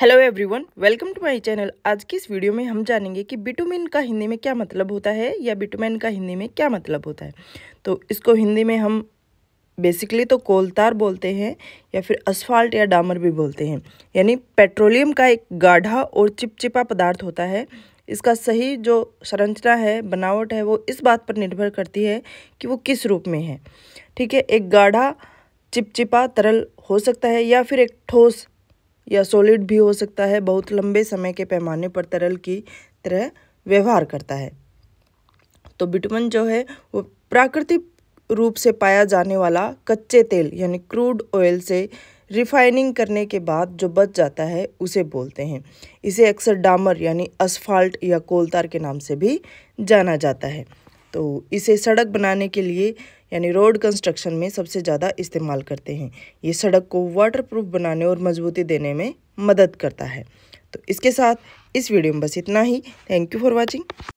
hello everyone welcome to my channel आज की इस वीडियो में हम जानेंगे कि बिटुमिन का हिंदी में क्या मतलब होता है या बिटुमिन का हिंदी में क्या मतलब होता है तो इसको हिंदी में हम बेसिकली तो कोलतार बोलते हैं या फिर असफाल्ट या डामर भी बोलते हैं यानी पेट्रोलियम का एक गाढ़ा और चिपचिपा पदार्थ होता है इसका सही जो संरचना है बनावट है वो इस बात पर निर्भर करती है कि वो किस रूप में है ठीक है एक गाढ़ा चिपचिपा तरल हो सकता है या फिर एक ठोस या सॉलिड भी हो सकता है बहुत लंबे समय के पैमाने पर तरल की तरह व्यवहार करता है तो बिटमन जो है वो प्राकृतिक रूप से पाया जाने वाला कच्चे तेल यानी क्रूड ऑयल से रिफाइनिंग करने के बाद जो बच जाता है उसे बोलते हैं इसे अक्सर डामर यानी असफाल्ट या कोलतार के नाम से भी जाना जाता है तो इसे सड़क बनाने के लिए यानी रोड कंस्ट्रक्शन में सबसे ज़्यादा इस्तेमाल करते हैं ये सड़क को वाटरप्रूफ बनाने और मजबूती देने में मदद करता है तो इसके साथ इस वीडियो में बस इतना ही थैंक यू फॉर वॉचिंग